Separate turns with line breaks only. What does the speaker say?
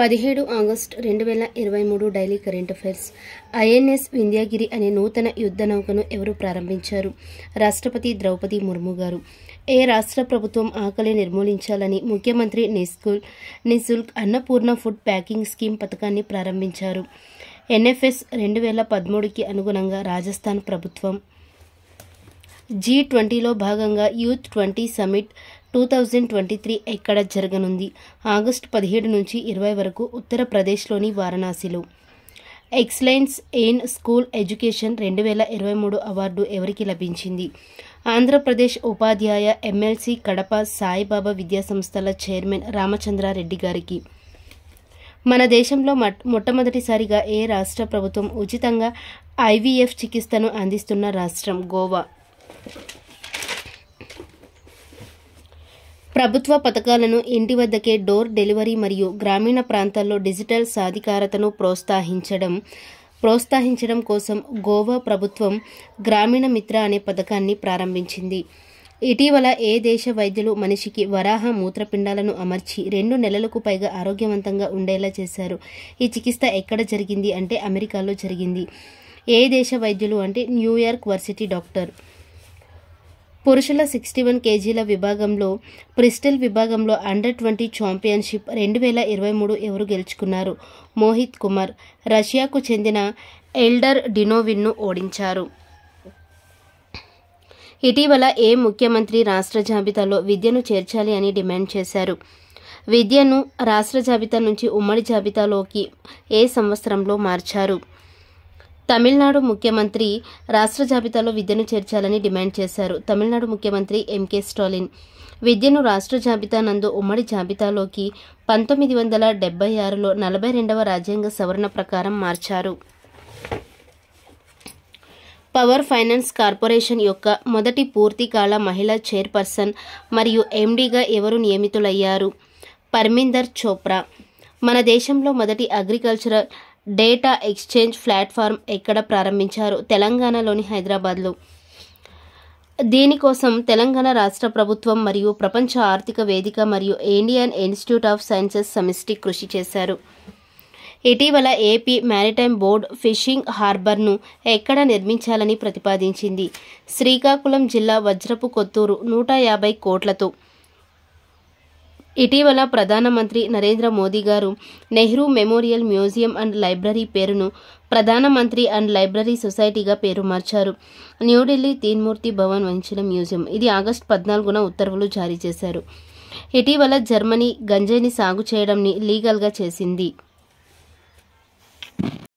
పదిహేడు ఆగస్టు రెండు వేల ఇరవై మూడు daily current affairs INS Vindhyagiri అనే నూతన యుద్ధ నౌకను ఎవరు ప్రారంభించారు రాష్ట్రపతి ద్రౌపది ముర్ము గారు ఏ రాష్ట్ర ప్రభుత్వం ఆకలి నిర్మూలించాలని ముఖ్యమంత్రి నిస్కుల్ Nishulk Annapurna food packing scheme పథకాన్ని ప్రారంభించారు ఎన్ఎఫ్ఎస్ రెండు వేల పదమూడుకి అనుగుణంగా రాజస్థాన్ ప్రభుత్వం జీ ట్వంటీలో భాగంగా youth twenty summit two thousand twenty three ఎక్కడ జరగనుంది ఆగస్టు పదిహేడు నుంచి ఇరవై వరకు ఉత్తరప్రదేశ్లోని వారణాసిలో ఎక్సలెన్స్ ఇన్ స్కూల్ ఎడ్యుకేషన్ రెండు వేల ఇరవై మూడు అవార్డు ఎవరికి లభించింది ఆంధ్రప్రదేశ్ ఉపాధ్యాయ ఎమ్మెల్సీ కడప సాయిబాబా విద్యాసంస్థల చైర్మన్ రామచంద్రారెడ్డి గారికి మన దేశంలో మొట్టమొదటిసారిగా ఏ రాష్ట్ర ప్రభుత్వం ఉచితంగా ఐవీఎఫ్ చికిత్సను అందిస్తున్న రాష్ట్రం గోవా ప్రభుత్వ పథకాలను ఇంటి వద్దకే డోర్ డెలివరీ మరియు గ్రామీణ ప్రాంతాల్లో డిజిటల్ సాధికారతను ప్రోత్సహించడం ప్రోత్సహించడం కోసం గోవా ప్రభుత్వం గ్రామీణ మిత్ర అనే పథకాన్ని ప్రారంభించింది ఇటీవల ఏ దేశ వైద్యులు మనిషికి వరాహ మూత్రపిండాలను అమర్చి రెండు నెలలకు పైగా ఆరోగ్యవంతంగా ఉండేలా చేశారు ఈ చికిత్స ఎక్కడ జరిగింది అంటే అమెరికాలో జరిగింది ఏ దేశ వైద్యులు అంటే న్యూయార్క్ వర్సిటీ డాక్టర్ పురుషుల సిక్స్టీ వన్ కేజీల విభాగంలో ప్రిస్టల్ విభాగంలో అండర్ ట్వంటీ ఛాంపియన్షిప్ రెండు వేల ఇరవై మూడు ఎవరు గెలుచుకున్నారు మోహిత్ కుమార్ రష్యాకు చెందిన ఎల్డర్ డినోవిన్ను ఓడించారు ఇటీవల ఏ ముఖ్యమంత్రి రాష్ట్ర జాబితాలో విద్యను చేర్చాలి అని డిమాండ్ చేశారు విద్యను రాష్ట్ర జాబితా నుంచి ఉమ్మడి జాబితాలోకి ఏ సంవత్సరంలో మార్చారు తమిళనాడు ముఖ్యమంత్రి రాష్ట్ర జాబితాలో విద్యను చేర్చాలని డిమాండ్ చేశారు తమిళనాడు ముఖ్యమంత్రి ఎంకే స్టాలిన్ విద్యను రాష్ట్ర జాబితా నందు ఉమ్మడి జాబితాలోకి పంతొమ్మిది వందల డెబ్బై ఆరులో నలభై రెండవ రాజ్యాంగ సవరణ ప్రకారం మార్చారు పవర్ ఫైనాన్స్ కార్పొరేషన్ యొక్క మొదటి పూర్తి కాల మహిళా చైర్పర్సన్ మరియు ఎండీగా ఎవరు నియమితులయ్యారు పర్మిందర్ చోప్రా మన దేశంలో మొదటి అగ్రికల్చరల్ డేటా ఎక్స్చేంజ్ ప్లాట్ఫామ్ ఎక్కడ ప్రారంభించారు తెలంగాణలోని హైదరాబాద్లో దీనికోసం తెలంగాణ రాష్ట్ర ప్రభుత్వం మరియు ప్రపంచ ఆర్థిక వేదిక మరియు ఇండియన్ ఇన్స్టిట్యూట్ ఆఫ్ సైన్సెస్ సమిష్టి కృషి చేశారు ఇటీవల ఏపీ మ్యారిటైమ్ బోర్డ్ ఫిషింగ్ హార్బర్ను ఎక్కడ నిర్మించాలని ప్రతిపాదించింది శ్రీకాకుళం జిల్లా వజ్రపు కొత్తూరు నూట యాభై కోట్లతో ఇటీవల ప్రధానమంత్రి Narendra Modi garu Nehru memorial museum and library పేరును ప్రధానమంత్రి అండ్ లైబ్రరీ సొసైటీగా పేరు మార్చారు న్యూఢిల్లీ తీన్మూర్తి భవన్ వంచిన మ్యూజియం ఇది ఆగస్టు పద్నాలుగున ఉత్తర్వులు జారీ చేశారు ఇటీవల జర్మనీ గంజాయిని సాగు చేయడంని లీగల్గా చేసింది